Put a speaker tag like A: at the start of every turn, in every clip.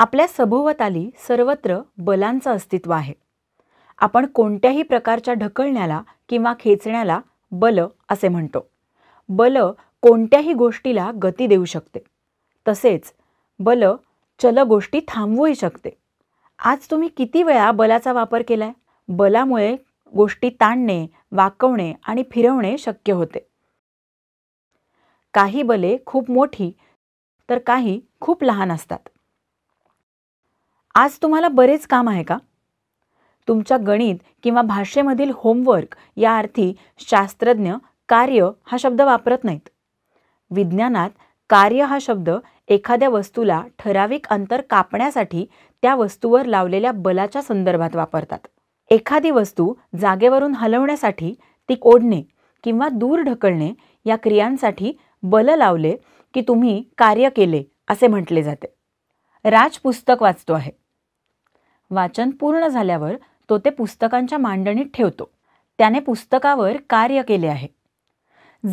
A: आपल्या सभोवताली सर्वत्र बलांचं अस्तित्व आहे आपण कोणत्याही प्रकारच्या ढकलण्याला किंवा खेचण्याला बल असे म्हणतो बल कोणत्याही गोष्टीला गती देऊ शकते तसेच बल चल गोष्टी थांबवूही शकते आज तुम्ही किती वेळा बलाचा वापर केला आहे बलामुळे गोष्टी ताणणे वाकवणे आणि फिरवणे शक्य होते काही बले खूप मोठी तर काही खूप लहान असतात आज तुम्हाला बरेच काम आहे का तुमच्या गणित किंवा भाषेमधील होमवर्क या अर्थी शास्त्रज्ञ कार्य हा शब्द वापरत नाहीत विज्ञानात कार्य हा शब्द एखाद्या वस्तूला ठराविक अंतर कापण्यासाठी त्या वस्तूवर लावलेल्या बलाच्या संदर्भात वापरतात एखादी वस्तू जागेवरून हलवण्यासाठी ती ओढणे किंवा दूर ढकलणे या क्रियांसाठी बल लावले की तुम्ही कार्य केले असे म्हटले जाते राज पुस्तक वाचतो आहे वाचन पूर्ण झाल्यावर तो ते पुस्तकांच्या मांडणीत ठेवतो त्याने पुस्तकावर कार्य केले आहे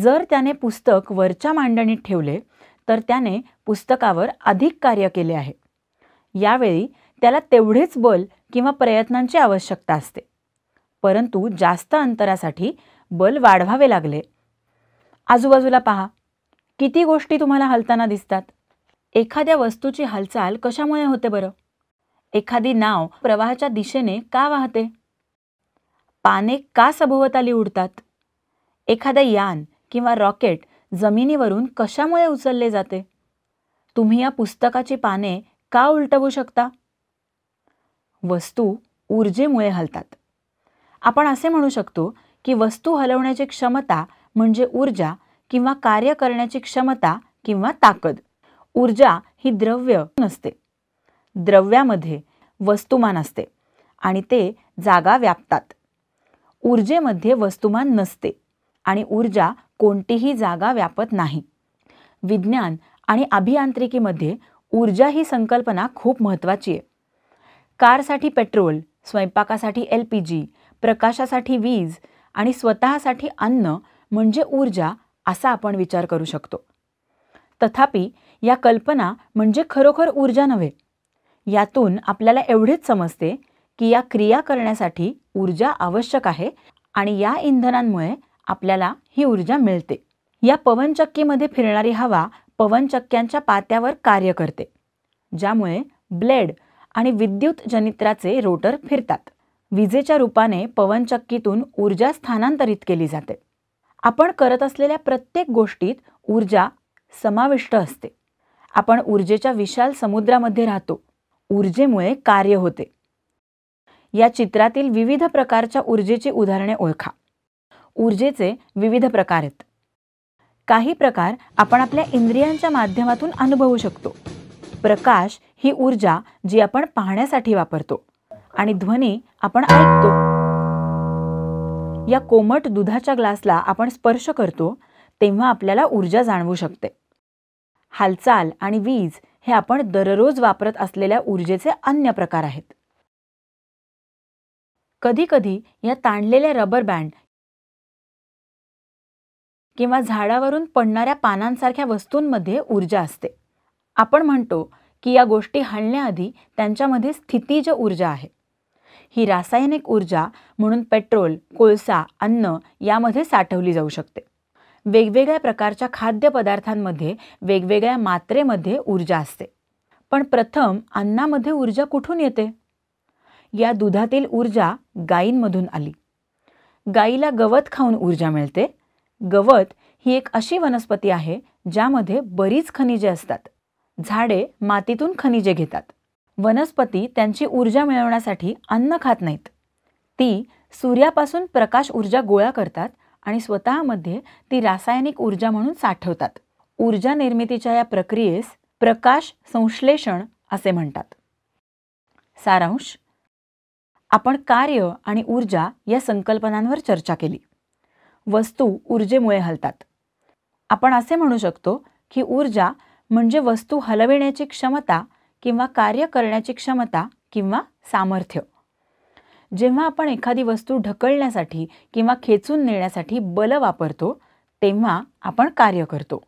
A: जर त्याने पुस्तक वरच्या मांडणीत ठेवले तर त्याने पुस्तकावर अधिक कार्य केले आहे यावेळी त्याला तेवढेच बल किंवा प्रयत्नांची आवश्यकता असते परंतु जास्त अंतरासाठी बल वाढवावे लागले आजूबाजूला पहा किती गोष्टी तुम्हाला हलताना दिसतात एखाद्या वस्तूची हालचाल कशामुळे होते बरं एखादी नाव प्रवाहाच्या दिशेने का वाहते पाने का सभोवताली उडतात एखादं यान किंवा रॉकेट जमिनीवरून कशामुळे उचलले जाते तुम्ही या पुस्तकाची पाने का उलटवू शकता वस्तू ऊर्जेमुळे हलतात आपण असे म्हणू शकतो की वस्तू हलवण्याची क्षमता म्हणजे ऊर्जा किंवा कार्य करण्याची क्षमता किंवा ताकद ऊर्जा ही द्रव्य नसते द्रव्यामध्ये वस्तुमान असते आणि ते जागा व्यापतात ऊर्जेमध्ये वस्तुमान नसते आणि ऊर्जा कोणतीही जागा व्यापत नाही विज्ञान आणि अभियांत्रिकीमध्ये ऊर्जा ही संकल्पना खूप महत्त्वाची आहे कारसाठी पेट्रोल स्वयंपाकासाठी एल पी जी प्रकाशासाठी वीज आणि स्वतःसाठी अन्न म्हणजे ऊर्जा असा आपण विचार करू शकतो तथापि या कल्पना म्हणजे खरोखर ऊर्जा नव्हे यातून आपल्याला एवढेच समजते की या क्रिया करण्यासाठी ऊर्जा आवश्यक आहे आणि या इंधनांमुळे आपल्याला ही ऊर्जा मिळते या पवनचक्कीमध्ये फिरणारी हवा पवनचक्क्यांच्या पात्यावर कार्य करते ज्यामुळे ब्लेड आणि विद्युत जनित्राचे रोटर फिरतात विजेच्या रूपाने पवनचक्कीतून ऊर्जा स्थानांतरित केली जाते आपण करत असलेल्या प्रत्येक गोष्टीत ऊर्जा समाविष्ट असते आपण ऊर्जेच्या विशाल समुद्रामध्ये राहतो ऊर्जेमुळे कार्य होते या चित्रातील विविध प्रकारच्या ऊर्जेची उदाहरणे ओळखा ऊर्जेचे विविध प्रकार आहेत काही प्रकार आपण आपल्या इंद्रियांच्या माध्यमातून अनुभवू शकतो प्रकाश ही ऊर्जा जी आपण पाहण्यासाठी वापरतो आणि ध्वनी आपण ऐकतो या कोमट दुधाच्या ग्लासला आपण स्पर्श करतो तेव्हा आपल्याला ऊर्जा जाणवू शकते हालचाल आणि वीज हे आपण दररोज वापरत असलेल्या ऊर्जेचे अन्य प्रकार आहेत कधीकधी या ताणलेल्या रबर बँड किंवा झाडावरून पडणाऱ्या पानांसारख्या वस्तूंमध्ये ऊर्जा असते आपण म्हणतो की या गोष्टी हलण्याआधी त्यांच्यामध्ये स्थितीज ऊर्जा आहे ही रासायनिक ऊर्जा म्हणून पेट्रोल कोळसा अन्न यामध्ये साठवली जाऊ शकते वेगवेगळ्या प्रकारच्या खाद्यपदार्थांमध्ये वेगवेगळ्या मात्रेमध्ये ऊर्जा असते पण प्रथम अन्नामध्ये ऊर्जा कुठून येते या दुधातील ऊर्जा गायींमधून आली गाईला गवत खाऊन ऊर्जा मिळते गवत ही एक अशी वनस्पती आहे ज्यामध्ये बरीच खनिजे असतात झाडे मातीतून खनिजे घेतात वनस्पती त्यांची ऊर्जा मिळवण्यासाठी अन्न खात नाहीत ती सूर्यापासून प्रकाश ऊर्जा गोळा करतात आणि स्वतःमध्ये ती रासायनिक ऊर्जा म्हणून साठवतात ऊर्जा निर्मितीच्या या प्रक्रियेस प्रकाश संश्लेषण असे म्हणतात सारांश आपण कार्य आणि ऊर्जा या संकल्पनांवर चर्चा केली वस्तू ऊर्जेमुळे हलतात आपण असे म्हणू शकतो की ऊर्जा म्हणजे वस्तू हलविण्याची क्षमता किंवा कार्य करण्याची क्षमता किंवा सामर्थ्य जेव्हा आपण एखादी वस्तू ढकलण्यासाठी किंवा खेचून नेण्यासाठी बल वापरतो तेव्हा आपण कार्य करतो